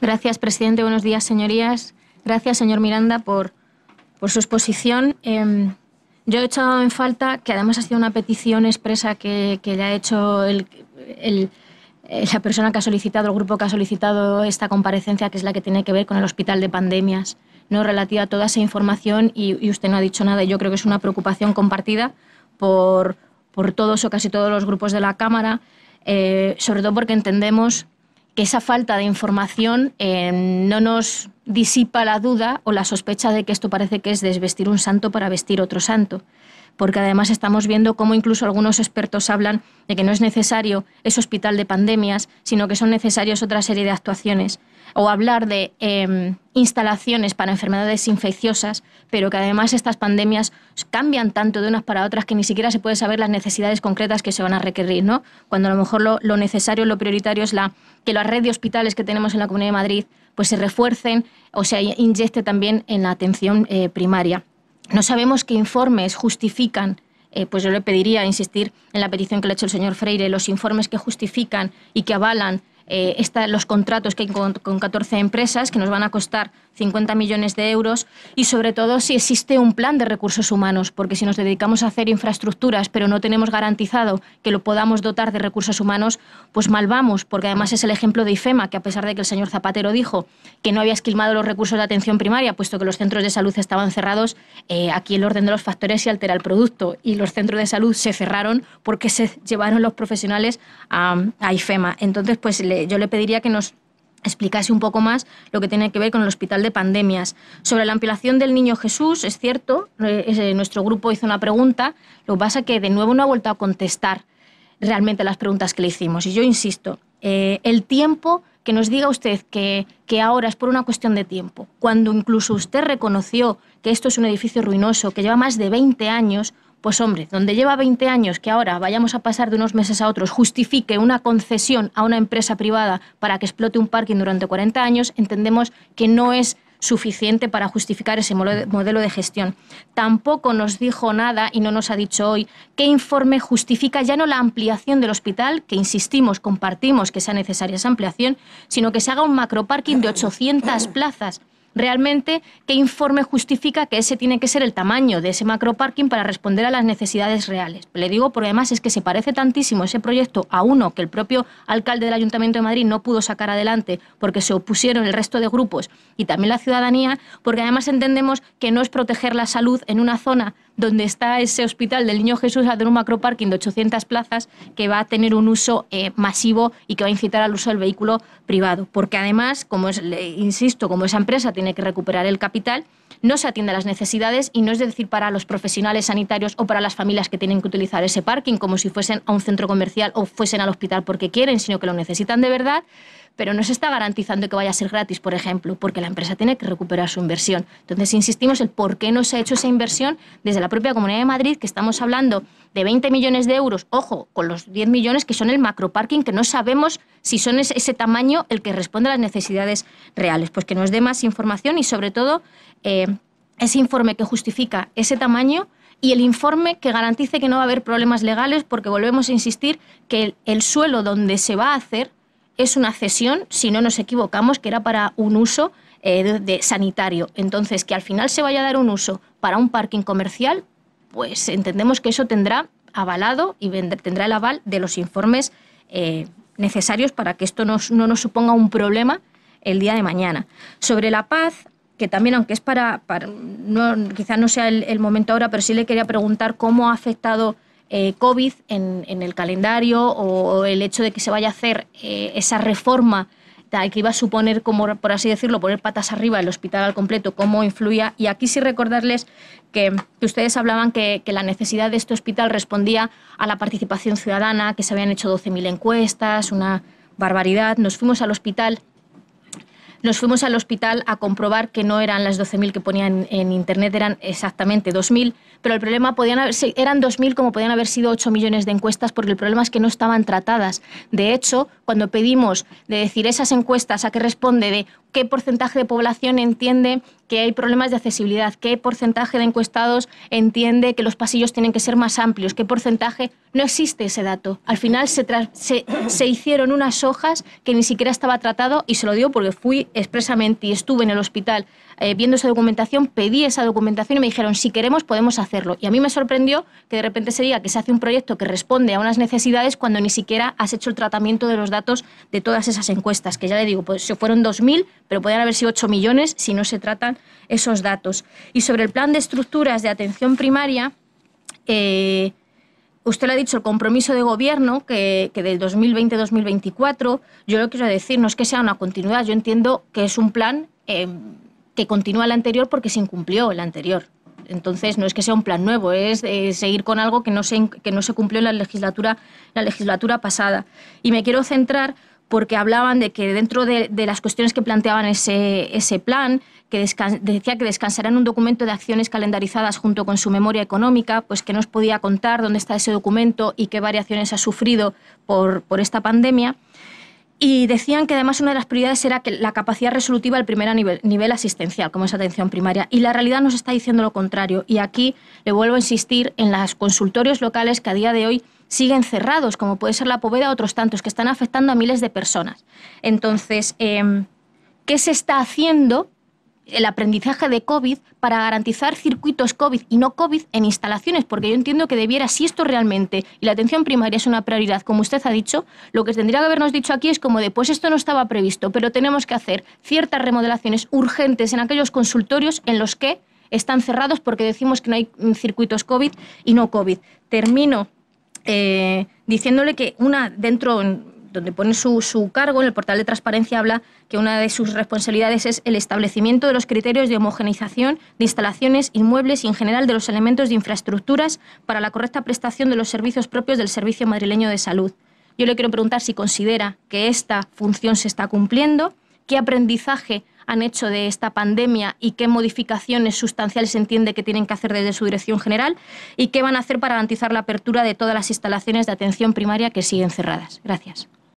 Gracias, presidente. Buenos días, señorías. Gracias, señor Miranda, por, su exposición. Em, yo he echado en falta, que además ha sido una petición expresa que, que le ha hecho el, eh, la persona que ha solicitado, el grupo que ha solicitado esta comparecencia, que es la que tiene que ver con el hospital de pandemias, no relativa a toda esa información y, usted no ha dicho nada. Yo creo que es una preocupación compartida por, todos o casi todos los grupos de la Cámara, eh, sobre todo porque entendemos que esa falta de información eh, no nos disipa la duda o la sospecha de que esto parece que es desvestir un santo para vestir otro santo porque además estamos viendo cómo incluso algunos expertos hablan de que no es necesario ese hospital de pandemias, sino que son necesarias otra serie de actuaciones. O hablar de em, instalaciones para enfermedades infecciosas, pero que además estas pandemias cambian tanto de unas para otras que ni siquiera se puede saber las necesidades concretas que se van a requerir, ¿no? Cuando a lo mejor lo, lo necesario, lo prioritario es que la red de hospitales que tenemos en la Comunidad de Madrid pues se refuercen o se inyecte también en la atención eh, primaria. No sabemos qué informes justifican eh, pues yo le pediría insistir en la petición que le ha hecho el señor Freire, los informes que justifican y que avalan eh, los contratos que hay con, 14 empresas, que nos van a costar 50 millones de euros, y sobre todo si existe un plan de recursos humanos, porque si nos dedicamos a hacer infraestructuras, pero no tenemos garantizado que lo podamos dotar de recursos humanos, pues mal vamos, porque además es el ejemplo de IFEMA, que a pesar de que el señor Zapatero dijo que no había esquilmado los recursos de atención primaria, puesto que los centros de salud estaban cerrados, eh, aquí el orden de los factores se altera el producto y los centros de salud se cerraron porque se llevaron los profesionales a, a IFEMA. Entonces, pues le, yo le pediría que nos explicase un poco más lo que tiene que ver con el hospital de pandemias. Sobre la ampliación del niño Jesús, es cierto, eh, eh, nuestro grupo hizo una pregunta, lo que pasa que de nuevo no ha vuelto a contestar realmente las preguntas que le hicimos. Y yo insisto, eh, el tiempo que nos diga usted que, que, ahora es por una cuestión de tiempo, cuando incluso usted reconoció que esto es un edificio ruinoso, que lleva más de 20 años, pues hombre, donde lleva 20 años que ahora vayamos a pasar de unos meses a otros justifique una concesión a una empresa privada para que explote un parking durante 40 años, entendemos que no es suficiente para justificar ese mm. modelo de gestión. Tampoco nos dijo nada y no nos ha dicho hoy qué informe justifica ya no la ampliación del hospital, que insistimos, compartimos que sea necesaria esa ampliación, sino que se haga un macro parking de 800 plazas realmente qué informe justifica que ese tiene que ser el tamaño de ese macro parking para responder a las necesidades reales. Le digo, porque además es que se parece tantísimo ese proyecto a uno que el propio alcalde del Ayuntamiento de Madrid no pudo sacar adelante porque se opusieron el resto de grupos y también la ciudadanía, porque además entendemos que no es proteger la salud en una zona donde está ese hospital del Niño Jesús, a un macroparking de 800 plazas que va a tener un uso eh, masivo y que va a incitar al uso del vehículo privado. Porque además, como insisto, como esa empresa tiene que recuperar el capital, no se atiende a las necesidades y no es decir para los profesionales sanitarios o para las familias que tienen que utilizar ese parking como si fuesen a un centro comercial o fuesen al hospital porque quieren, sino que lo necesitan de verdad pero no se está garantizando que vaya a ser gratis, por ejemplo, porque la empresa tiene que recuperar su inversión. Entonces, insistimos, en por qué no se ha hecho esa inversión desde la propia Comunidad de Madrid, que estamos hablando de 20 millones de euros, ojo, con los 10 millones que son el macro parking, que no sabemos si son ese, tamaño el que responde a las necesidades reales. Pues que nos dé más información y, sobre todo, eh, ese informe que justifica ese tamaño y el informe que garantice que no va a haber problemas legales, porque volvemos a insistir que el suelo donde se va a hacer es una cesión, si no nos equivocamos, que era para un uso eh, de, sanitario. Entonces, que al final se vaya a dar un uso para un parking comercial, pues entendemos que eso tendrá avalado y tendrá el aval de los informes eh, necesarios para que esto no, nos suponga un problema el día de mañana. Sobre la paz, que también, aunque es para, no, quizás no sea el, el momento ahora, pero sí le quería preguntar cómo ha afectado eh, COVID en, el calendario o, el hecho de que se vaya a hacer eh, esa reforma tal, que iba a suponer, como por así decirlo, poner patas arriba el hospital al completo, cómo influía. Y aquí sí recordarles que, ustedes hablaban que, la necesidad de este hospital respondía a la participación ciudadana, que se habían hecho 12.000 encuestas, una barbaridad. Nos fuimos al hospital nos fuimos al hospital a comprobar que no eran las 12.000 que ponían en Internet, eran exactamente 2.000, pero el problema podían haber, eran 2.000 como podían haber sido 8 millones de encuestas, porque el problema es que no estaban tratadas. De hecho, cuando pedimos de decir esas encuestas a qué responde, de qué porcentaje de población entiende que hay problemas de accesibilidad, qué porcentaje de encuestados entiende que los pasillos tienen que ser más amplios, qué porcentaje no existe ese dato. Al final se, hicieron unas hojas que ni siquiera estaba tratado y se lo digo porque fui expresamente y estuve en el hospital eh, viendo esa documentación, pedí esa documentación y me dijeron, si queremos podemos hacerlo. Y a mí me sorprendió que de repente se diga que se hace un proyecto que responde a unas necesidades cuando ni siquiera has hecho el tratamiento de los datos de todas esas encuestas, que ya le digo, pues se fueron 2.000, pero podrían haber sido 8 millones si no se tratan esos datos. Y sobre el plan de estructuras de atención primaria, eh, usted lo ha dicho, el compromiso de gobierno que, del 2020-2024, yo lo quiero decir, no es que sea una continuidad, yo entiendo que es un plan em, que continúa el anterior porque se incumplió el anterior. Entonces, no es que sea un plan nuevo, es seguir con algo que no, se, que no se cumplió en la legislatura, la legislatura pasada. Y me quiero centrar porque hablaban de que dentro de, las cuestiones que planteaban ese, ese plan, que decía que descansarán un documento de acciones calendarizadas junto con su memoria económica, pues que nos podía contar dónde está ese documento y qué variaciones ha sufrido por, esta pandemia. Y decían que además una de las prioridades era que la capacidad resolutiva al primer nivel, nivel, asistencial, como es atención primaria. Y la realidad nos está diciendo lo contrario. Y aquí le vuelvo a insistir en las consultorios locales que a día de hoy siguen cerrados, como puede ser la Poveda, otros tantos, que están afectando a miles de personas. Entonces, em, ¿qué se está haciendo el aprendizaje de COVID para garantizar circuitos COVID y no COVID en instalaciones, porque yo entiendo que debiera, si esto realmente y la atención primaria es una prioridad, como usted ha dicho, lo que tendría que habernos dicho aquí es como de, pues esto no estaba previsto, pero tenemos que hacer ciertas remodelaciones urgentes en aquellos consultorios en los que están cerrados porque decimos que no hay mm, circuitos COVID y no COVID. Termino eh, diciéndole que una, dentro, donde pone su, su, cargo, en el portal de transparencia habla que una de sus responsabilidades es el establecimiento de los criterios de homogenización de instalaciones, inmuebles y en general de los elementos de infraestructuras para la correcta prestación de los servicios propios del Servicio Madrileño de Salud. Yo le quiero preguntar si considera que esta función se está cumpliendo qué aprendizaje han hecho de esta pandemia y qué modificaciones sustanciales entiende que tienen que hacer desde su dirección general y qué van a hacer para garantizar la apertura de todas las instalaciones de atención primaria que siguen cerradas. Gracias.